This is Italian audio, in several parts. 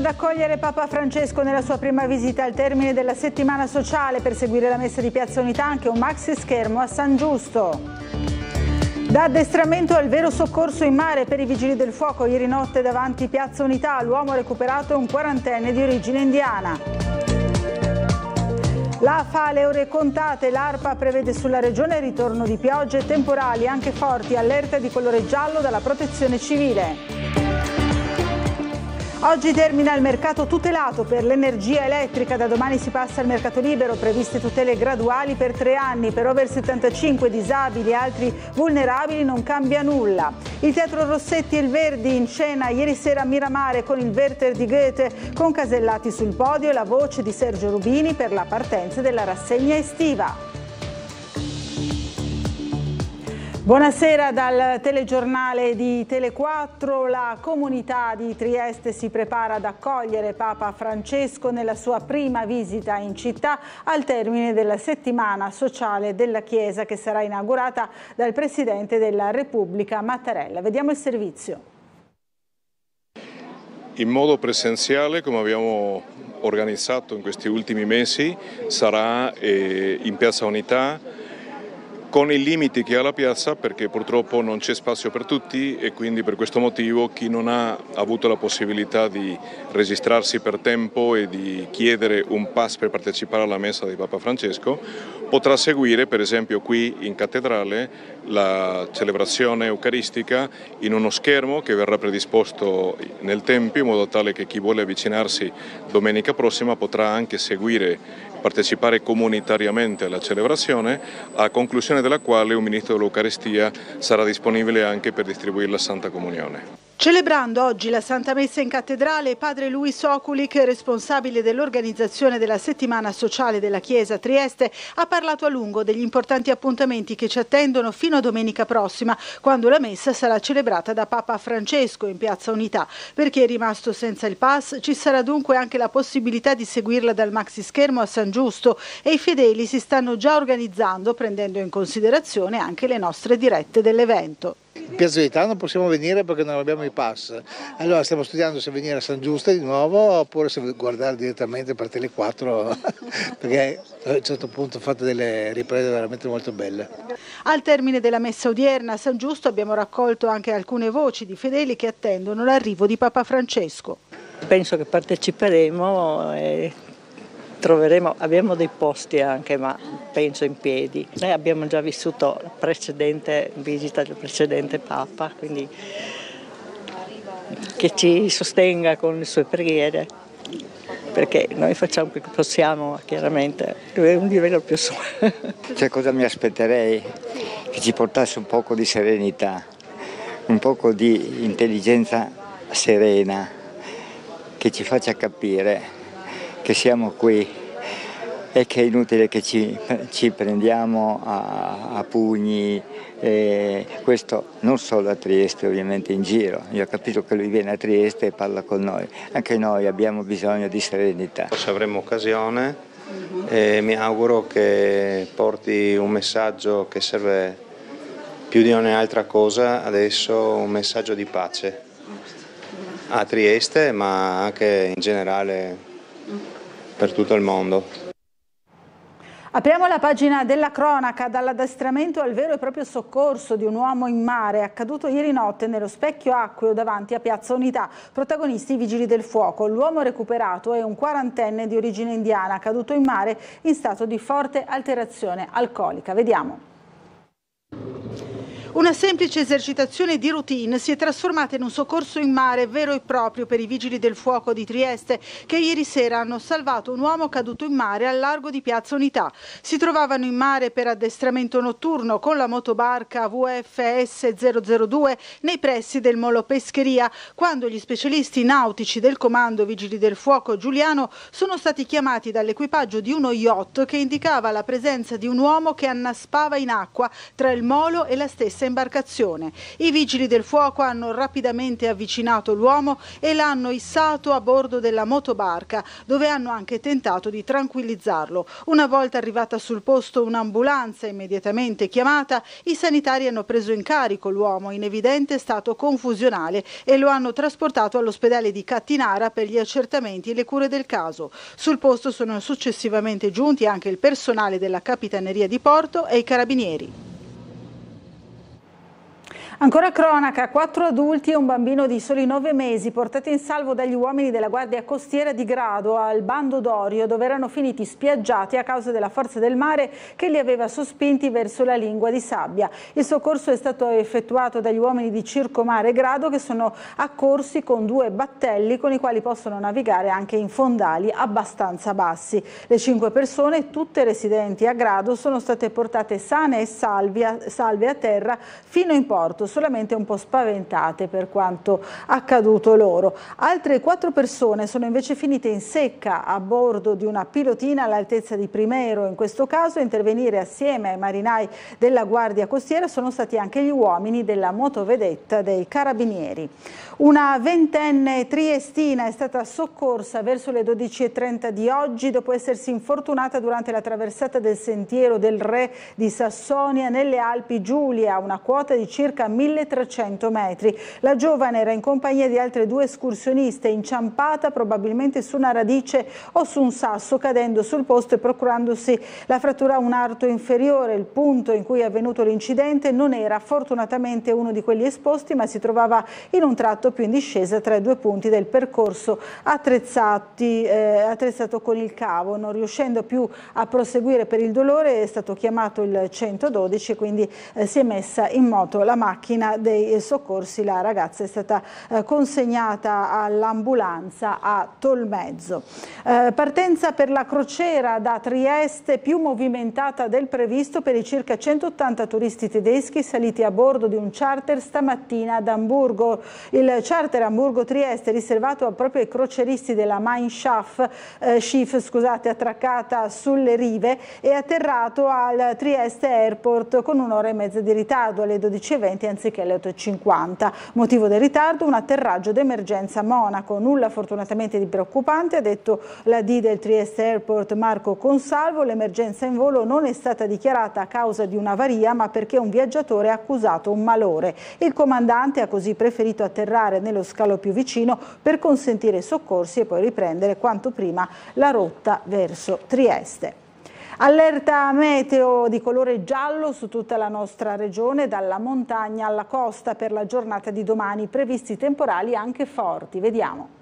ad accogliere Papa Francesco nella sua prima visita al termine della settimana sociale per seguire la messa di Piazza Unità anche un maxi schermo a San Giusto. Da addestramento al vero soccorso in mare per i vigili del fuoco ieri notte davanti Piazza Unità l'uomo recuperato è un quarantenne di origine indiana. La fa le ore contate, l'ARPA prevede sulla regione il ritorno di piogge temporali anche forti, allerta di colore giallo dalla protezione civile. Oggi termina il mercato tutelato per l'energia elettrica, da domani si passa al mercato libero, previste tutele graduali per tre anni, per over 75 disabili e altri vulnerabili non cambia nulla. Il Teatro Rossetti e il Verdi in scena ieri sera a Miramare con il Werther di Goethe, con Casellati sul podio e la voce di Sergio Rubini per la partenza della rassegna estiva. Buonasera dal telegiornale di Tele4. La comunità di Trieste si prepara ad accogliere Papa Francesco nella sua prima visita in città al termine della settimana sociale della Chiesa che sarà inaugurata dal Presidente della Repubblica Mattarella. Vediamo il servizio. In modo presenziale, come abbiamo organizzato in questi ultimi mesi, sarà eh, in Piazza Unità con i limiti che ha la piazza perché purtroppo non c'è spazio per tutti e quindi per questo motivo chi non ha avuto la possibilità di registrarsi per tempo e di chiedere un pass per partecipare alla messa di Papa Francesco potrà seguire per esempio qui in cattedrale la celebrazione eucaristica in uno schermo che verrà predisposto nel Tempio in modo tale che chi vuole avvicinarsi domenica prossima potrà anche seguire partecipare comunitariamente alla celebrazione, a conclusione della quale un ministro dell'Eucarestia sarà disponibile anche per distribuire la Santa Comunione. Celebrando oggi la Santa Messa in Cattedrale, padre Luis Oculic, responsabile dell'organizzazione della settimana sociale della Chiesa a Trieste, ha parlato a lungo degli importanti appuntamenti che ci attendono fino a domenica prossima, quando la messa sarà celebrata da Papa Francesco in Piazza Unità. Per chi è rimasto senza il pass, ci sarà dunque anche la possibilità di seguirla dal maxi schermo a San Giusto e i fedeli si stanno già organizzando prendendo in considerazione anche le nostre dirette dell'evento. Piazza non possiamo venire perché non abbiamo i pass. Allora stiamo studiando se venire a San Giusto di nuovo oppure se guardare direttamente per Tele 4 perché a un certo punto ho fatto delle riprese veramente molto belle. Al termine della messa odierna a San Giusto abbiamo raccolto anche alcune voci di fedeli che attendono l'arrivo di Papa Francesco. Penso che parteciperemo e troveremo, abbiamo dei posti anche, ma penso in piedi. Noi abbiamo già vissuto la precedente visita del precedente Papa, quindi che ci sostenga con le sue preghiere, perché noi facciamo quello che possiamo, chiaramente, è un livello più su. Cioè cosa mi aspetterei? Che ci portasse un poco di serenità, un poco di intelligenza serena, che ci faccia capire che siamo qui e che è inutile che ci, ci prendiamo a, a pugni, e questo non solo a Trieste ovviamente in giro, io ho capito che lui viene a Trieste e parla con noi, anche noi abbiamo bisogno di serenità. Se avremo occasione e mi auguro che porti un messaggio che serve più di ogni altra cosa adesso, un messaggio di pace a Trieste ma anche in generale per tutto il mondo. Apriamo la pagina della cronaca dall'addestramento al vero e proprio soccorso di un uomo in mare accaduto ieri notte nello specchio acqueo davanti a Piazza Unità. Protagonisti i vigili del fuoco. L'uomo recuperato è un quarantenne di origine indiana caduto in mare in stato di forte alterazione alcolica. Vediamo. Una semplice esercitazione di routine si è trasformata in un soccorso in mare vero e proprio per i vigili del fuoco di Trieste che ieri sera hanno salvato un uomo caduto in mare al largo di Piazza Unità. Si trovavano in mare per addestramento notturno con la motobarca VFS 002 nei pressi del Molo Pescheria quando gli specialisti nautici del comando Vigili del Fuoco Giuliano sono stati chiamati dall'equipaggio di uno yacht che indicava la presenza di un uomo che annaspava in acqua tra il Molo e la stessa stessa imbarcazione. I vigili del fuoco hanno rapidamente avvicinato l'uomo e l'hanno issato a bordo della motobarca, dove hanno anche tentato di tranquillizzarlo. Una volta arrivata sul posto un'ambulanza immediatamente chiamata, i sanitari hanno preso in carico l'uomo in evidente stato confusionale e lo hanno trasportato all'ospedale di Cattinara per gli accertamenti e le cure del caso. Sul posto sono successivamente giunti anche il personale della Capitaneria di Porto e i carabinieri. Ancora cronaca, quattro adulti e un bambino di soli nove mesi portati in salvo dagli uomini della Guardia Costiera di Grado al Bando d'Orio dove erano finiti spiaggiati a causa della forza del mare che li aveva sospinti verso la lingua di sabbia. Il soccorso è stato effettuato dagli uomini di Circo Mare Grado che sono accorsi con due battelli con i quali possono navigare anche in fondali abbastanza bassi. Le cinque persone, tutte residenti a Grado, sono state portate sane e salve a terra fino in porto solamente un po' spaventate per quanto accaduto loro. Altre quattro persone sono invece finite in secca a bordo di una pilotina all'altezza di Primero. In questo caso intervenire assieme ai marinai della Guardia Costiera sono stati anche gli uomini della motovedetta dei Carabinieri. Una ventenne triestina è stata soccorsa verso le 12.30 di oggi dopo essersi infortunata durante la traversata del sentiero del Re di Sassonia nelle Alpi Giulia, una quota di circa 1.000 1300 metri. La giovane era in compagnia di altre due escursioniste, inciampata probabilmente su una radice o su un sasso, cadendo sul posto e procurandosi la frattura a un arto inferiore. Il punto in cui è avvenuto l'incidente non era fortunatamente uno di quelli esposti, ma si trovava in un tratto più in discesa tra i due punti del percorso attrezzati, eh, attrezzato con il cavo. Non riuscendo più a proseguire per il dolore è stato chiamato il 112 e quindi eh, si è messa in moto la macchina macchina dei soccorsi la ragazza è stata eh, consegnata all'ambulanza a Tolmezzo. Eh, partenza per la crociera da Trieste più movimentata del previsto per i circa 180 turisti tedeschi saliti a bordo di un charter stamattina ad Hamburgo. Il charter hamburgo trieste riservato proprio ai croceristi della Mein Schiff, eh, Schiff scusate, attraccata sulle rive è atterrato al Trieste Airport con un'ora e mezza di ritardo alle 12.20 anziché le 8.50. Motivo del ritardo un atterraggio d'emergenza a Monaco. Nulla fortunatamente di preoccupante, ha detto la D del Trieste Airport Marco Consalvo. L'emergenza in volo non è stata dichiarata a causa di un'avaria ma perché un viaggiatore ha accusato un malore. Il comandante ha così preferito atterrare nello scalo più vicino per consentire i soccorsi e poi riprendere quanto prima la rotta verso Trieste. Allerta meteo di colore giallo su tutta la nostra regione, dalla montagna alla costa per la giornata di domani, previsti temporali anche forti. Vediamo.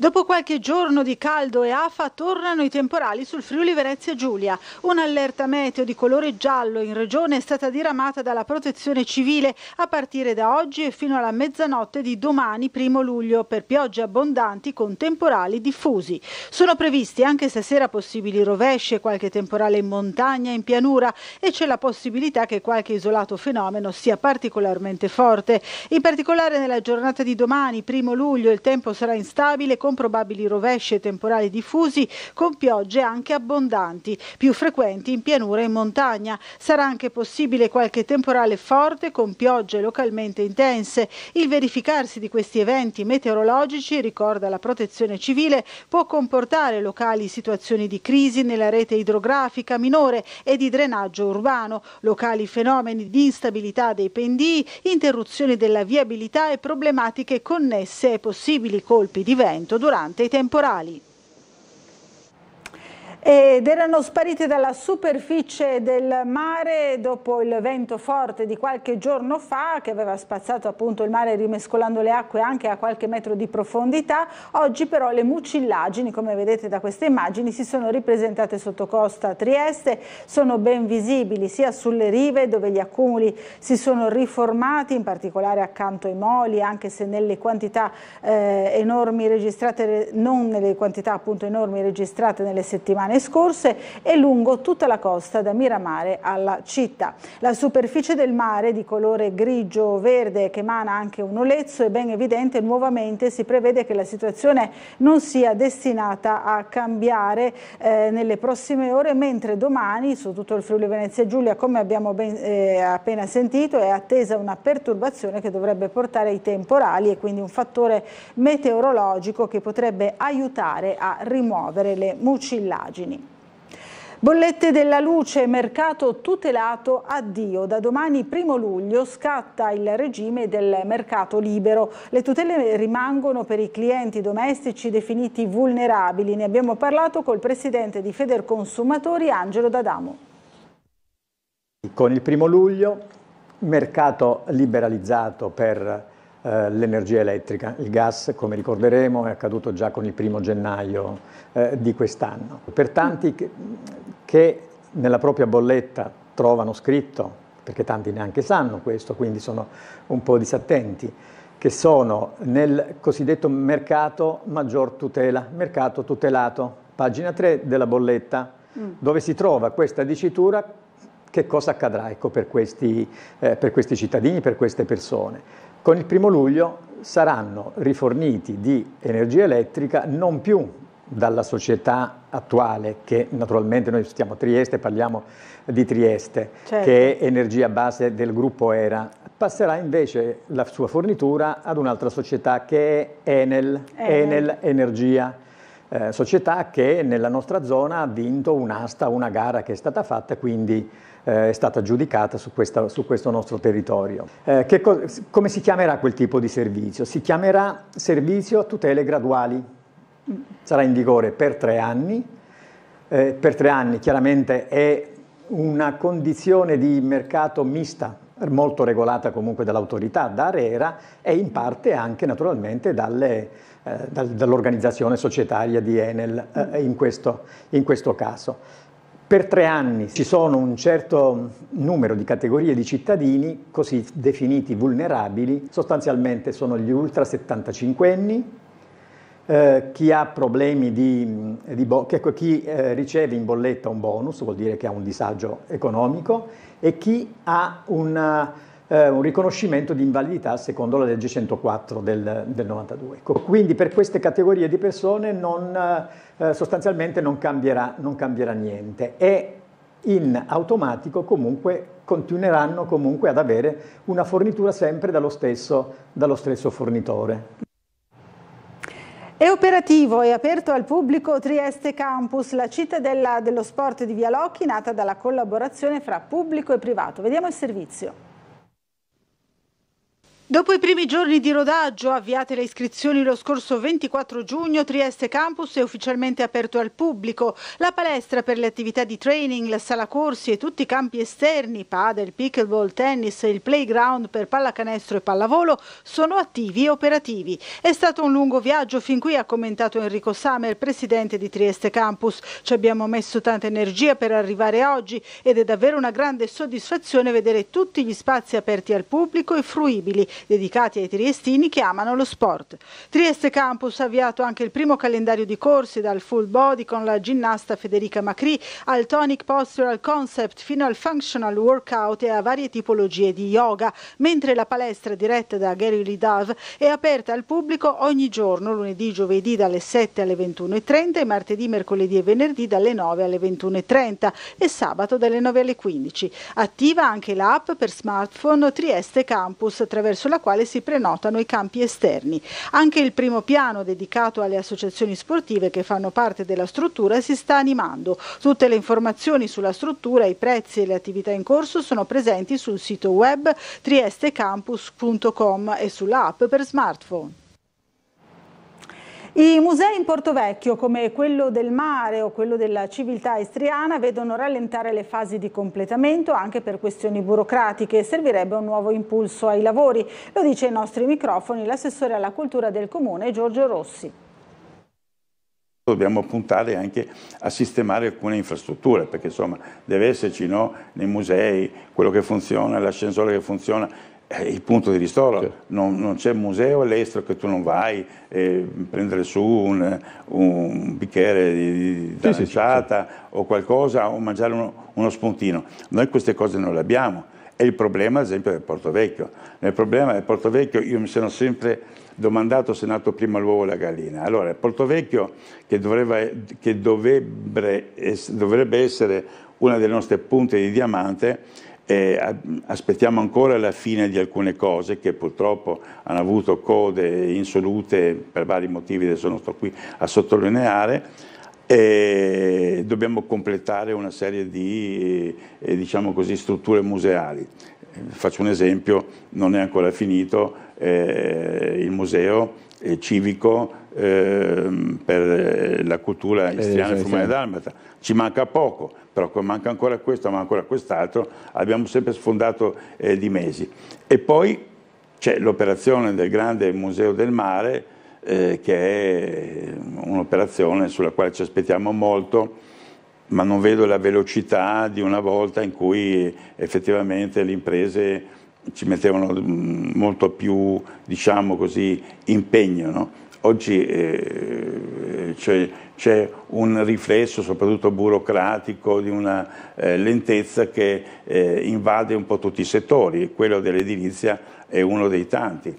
Dopo qualche giorno di caldo e afa tornano i temporali sul Friuli Venezia Giulia. Un'allerta meteo di colore giallo in regione è stata diramata dalla protezione civile a partire da oggi e fino alla mezzanotte di domani primo luglio per piogge abbondanti con temporali diffusi. Sono previsti anche stasera possibili rovesci e qualche temporale in montagna, in pianura e c'è la possibilità che qualche isolato fenomeno sia particolarmente forte. In particolare nella giornata di domani primo luglio il tempo sarà instabile con con probabili rovesci e temporali diffusi, con piogge anche abbondanti, più frequenti in pianura e in montagna. Sarà anche possibile qualche temporale forte con piogge localmente intense. Il verificarsi di questi eventi meteorologici, ricorda la protezione civile, può comportare locali situazioni di crisi nella rete idrografica minore e di drenaggio urbano, locali fenomeni di instabilità dei pendii, interruzioni della viabilità e problematiche connesse ai possibili colpi di vento durante i temporali ed erano sparite dalla superficie del mare dopo il vento forte di qualche giorno fa che aveva spazzato appunto il mare rimescolando le acque anche a qualche metro di profondità. Oggi però le mucillagini, come vedete da queste immagini, si sono ripresentate sotto costa a Trieste, sono ben visibili sia sulle rive dove gli accumuli si sono riformati, in particolare accanto ai moli, anche se nelle quantità eh, enormi registrate, non nelle quantità appunto enormi registrate nelle settimane settimane scorse e lungo tutta la costa da Miramare alla città. La superficie del mare di colore grigio-verde che emana anche un olezzo è ben evidente nuovamente si prevede che la situazione non sia destinata a cambiare eh, nelle prossime ore mentre domani su tutto il Friuli Venezia Giulia come abbiamo ben, eh, appena sentito è attesa una perturbazione che dovrebbe portare ai temporali e quindi un fattore meteorologico che potrebbe aiutare a rimuovere le mucillagini margini. Bollette della luce, mercato tutelato, addio. Da domani primo luglio scatta il regime del mercato libero. Le tutele rimangono per i clienti domestici definiti vulnerabili. Ne abbiamo parlato col presidente di Federconsumatori Angelo D'Adamo. Con il primo luglio mercato liberalizzato per eh, l'energia elettrica. Il gas, come ricorderemo, è accaduto già con il primo gennaio eh, di quest'anno. Per tanti che, che nella propria bolletta trovano scritto, perché tanti neanche sanno questo, quindi sono un po' disattenti, che sono nel cosiddetto mercato maggior tutela, mercato tutelato, pagina 3 della bolletta, mm. dove si trova questa dicitura che cosa accadrà ecco, per, questi, eh, per questi cittadini, per queste persone. Con il primo luglio saranno riforniti di energia elettrica non più dalla società attuale, che naturalmente noi stiamo a Trieste, parliamo di Trieste, certo. che è energia base del gruppo ERA, passerà invece la sua fornitura ad un'altra società che è Enel, Enel, Enel Energia eh, società che nella nostra zona ha vinto un'asta, una gara che è stata fatta, quindi eh, è stata giudicata su, questa, su questo nostro territorio. Eh, co come si chiamerà quel tipo di servizio? Si chiamerà servizio a tutele graduali, sarà in vigore per tre anni, eh, per tre anni chiaramente è una condizione di mercato mista, molto regolata comunque dall'autorità, da ARERA e in parte anche naturalmente dalle, eh, dall'organizzazione societaria di Enel eh, in, questo, in questo caso. Per tre anni ci sono un certo numero di categorie di cittadini così definiti vulnerabili, sostanzialmente sono gli ultra 75 anni, eh, chi ha problemi di, di bo- ecco, chi eh, riceve in bolletta un bonus vuol dire che ha un disagio economico e chi ha una, eh, un riconoscimento di invalidità secondo la legge 104 del, del 92. Ecco, quindi per queste categorie di persone non, eh, sostanzialmente non cambierà, non cambierà niente e in automatico comunque continueranno comunque ad avere una fornitura sempre dallo stesso, dallo stesso fornitore. È operativo e aperto al pubblico Trieste Campus, la cittadella dello sport di Via Locchi, nata dalla collaborazione fra pubblico e privato. Vediamo il servizio. Dopo i primi giorni di rodaggio, avviate le iscrizioni lo scorso 24 giugno, Trieste Campus è ufficialmente aperto al pubblico. La palestra per le attività di training, la sala corsi e tutti i campi esterni, padel, pickleball, tennis e il playground per pallacanestro e pallavolo sono attivi e operativi. È stato un lungo viaggio fin qui, ha commentato Enrico Samer, presidente di Trieste Campus. Ci abbiamo messo tanta energia per arrivare oggi ed è davvero una grande soddisfazione vedere tutti gli spazi aperti al pubblico e fruibili dedicati ai triestini che amano lo sport. Trieste Campus ha avviato anche il primo calendario di corsi dal full body con la ginnasta Federica Macri al tonic postural concept fino al functional workout e a varie tipologie di yoga, mentre la palestra diretta da Gary Lidav è aperta al pubblico ogni giorno, lunedì, giovedì dalle 7 alle 21.30 e martedì, mercoledì e venerdì dalle 9 alle 21.30 e sabato dalle 9 alle 15. Attiva anche l'app per smartphone Trieste Campus attraverso sulla quale si prenotano i campi esterni. Anche il primo piano dedicato alle associazioni sportive che fanno parte della struttura si sta animando. Tutte le informazioni sulla struttura, i prezzi e le attività in corso sono presenti sul sito web triestecampus.com e sulla app per smartphone. I musei in Porto Vecchio, come quello del mare o quello della civiltà istriana, vedono rallentare le fasi di completamento anche per questioni burocratiche. Servirebbe un nuovo impulso ai lavori, lo dice ai nostri microfoni l'assessore alla cultura del Comune Giorgio Rossi. Dobbiamo puntare anche a sistemare alcune infrastrutture, perché insomma deve esserci no, nei musei quello che funziona, l'ascensore che funziona, eh, il punto di ristoro, certo. non, non, c'è museo all'estero che tu non vai eh, prendere su un, un bicchiere di, di sì, sì, o qualcosa o mangiare uno, uno, spuntino. Noi queste cose non le abbiamo. È il problema, ad esempio, del Porto Vecchio. Nel problema del Porto Vecchio io mi sono sempre domandato se è nato prima l'uovo o la gallina. Allora, il Porto Vecchio, che, doveva, che dovrebbe, dovrebbe essere una delle nostre punte di diamante, eh, aspettiamo ancora la fine di alcune cose che purtroppo hanno avuto code insolute per vari motivi, adesso non sto qui a sottolineare, e dobbiamo completare una serie di eh, diciamo così, strutture museali. Faccio un esempio, non è ancora finito eh, il museo eh, civico Ehm, eh, per la cultura istriana e fumana dalmata. Ci manca poco, però manca ancora questo, manca ancora quest'altro, abbiamo sempre sfondato eh, di mesi. E poi c'è l'operazione del grande Museo del Mare, eh, che è un'operazione sulla quale ci aspettiamo molto, ma non vedo la velocità di una volta in cui effettivamente le imprese ci mettevano mm, molto più diciamo così, impegno. No? Oggi eh, eh, c'è, c'è, un riflesso, soprattutto burocratico, di una eh, lentezza che eh, invade un po' tutti i settori, quello dell'edilizia è uno dei tanti.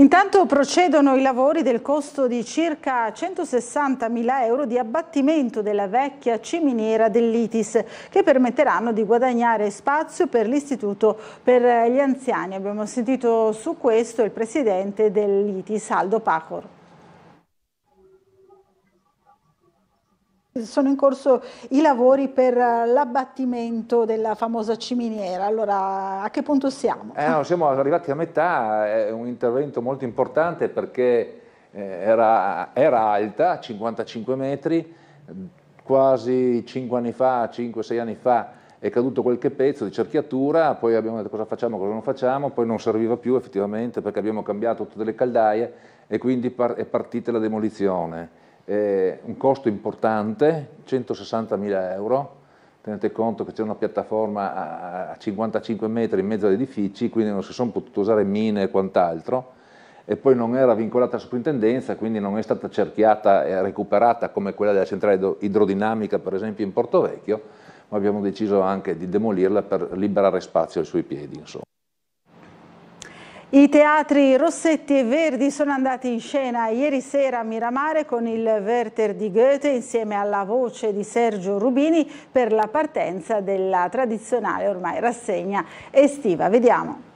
Intanto procedono i lavori del costo di circa 160 mila euro di abbattimento della vecchia ciminiera dell'ITIS che permetteranno di guadagnare spazio per l'istituto per gli anziani. Abbiamo sentito su questo il presidente dell'ITIS, Aldo Pacor. Sono in corso i lavori per eh, l'abbattimento della famosa ciminiera, allora a che punto siamo? Eh no, siamo arrivati a metà, è un intervento molto importante perché eh, era, era alta, 55 metri, quasi 5 anni fa, 5-6 anni fa è caduto qualche pezzo di cerchiatura, poi abbiamo detto cosa facciamo, cosa non facciamo, poi non serviva più effettivamente perché abbiamo cambiato tutte le caldaie e quindi è partita la demolizione eh, un costo importante, 160.000 euro, tenete conto che c'è una piattaforma a 55 metri in mezzo agli edifici, quindi non si sono potute usare mine e quant'altro, e poi non era vincolata alla soprintendenza, quindi non è stata cerchiata e recuperata come quella della centrale idrodinamica, per esempio in Porto Vecchio, ma abbiamo deciso anche di demolirla per liberare spazio ai suoi piedi. Insomma. I teatri Rossetti e Verdi sono andati in scena ieri sera a Miramare con il Werther di Goethe insieme alla voce di Sergio Rubini per la partenza della tradizionale ormai rassegna estiva. Vediamo.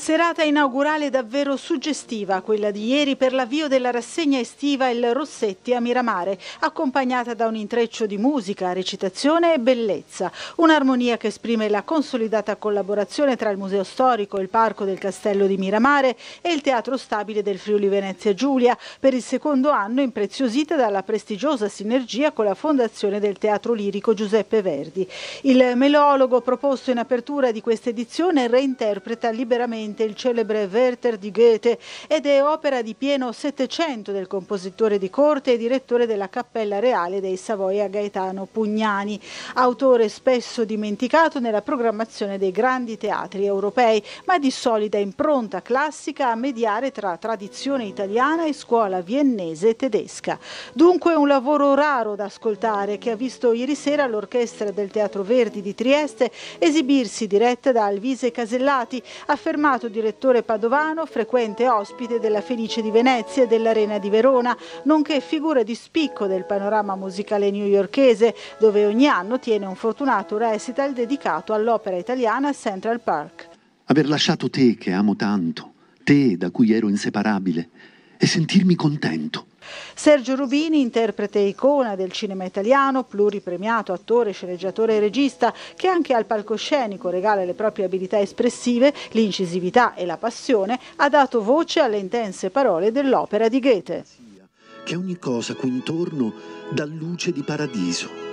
serata inaugurale davvero suggestiva, quella di ieri per l'avvio della rassegna estiva Il Rossetti a Miramare, accompagnata da un intreccio di musica, recitazione e bellezza. Un'armonia che esprime la consolidata collaborazione tra il Museo Storico, il Parco del Castello di Miramare e il Teatro Stabile del Friuli Venezia Giulia, per il secondo anno impreziosita dalla prestigiosa sinergia con la Fondazione del Teatro Lirico Giuseppe Verdi. Il melologo proposto in apertura di questa edizione reinterpreta liberamente mente il celebre Werther di Goethe ed è opera di pieno Settecento del compositore di corte e direttore della Cappella Reale dei Savoia Gaetano Pugnani, autore spesso dimenticato nella programmazione dei grandi teatri europei, ma di solida impronta classica a mediare tra tradizione italiana e scuola viennese e tedesca. Dunque un lavoro raro da ascoltare che ha visto ieri sera l'orchestra del Teatro Verdi di Trieste esibirsi diretta da Alvise Casellati, affermato stato direttore padovano, frequente ospite della Fenice di Venezia e dell'Arena di Verona, nonché figura di spicco del panorama musicale newyorchese, dove ogni anno tiene un fortunato recital dedicato all'opera italiana Central Park. Aver lasciato te che amo tanto, te da cui ero inseparabile, e sentirmi contento Sergio Rubini, interprete icona del cinema italiano, pluripremiato attore, sceneggiatore e regista, che anche al palcoscenico regala le proprie abilità espressive, l'incisività e la passione, ha dato voce alle intense parole dell'opera di Goethe. Che ogni cosa qui intorno dà luce di paradiso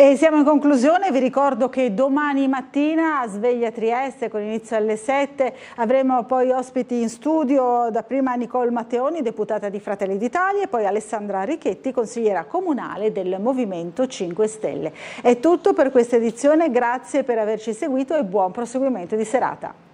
e siamo in conclusione, vi ricordo che domani mattina a Sveglia Trieste con inizio alle 7 avremo poi ospiti in studio da prima Nicole Matteoni, deputata di Fratelli d'Italia e poi Alessandra Richetti, consigliera comunale del Movimento 5 Stelle. È tutto per questa edizione, grazie per averci seguito e buon proseguimento di serata.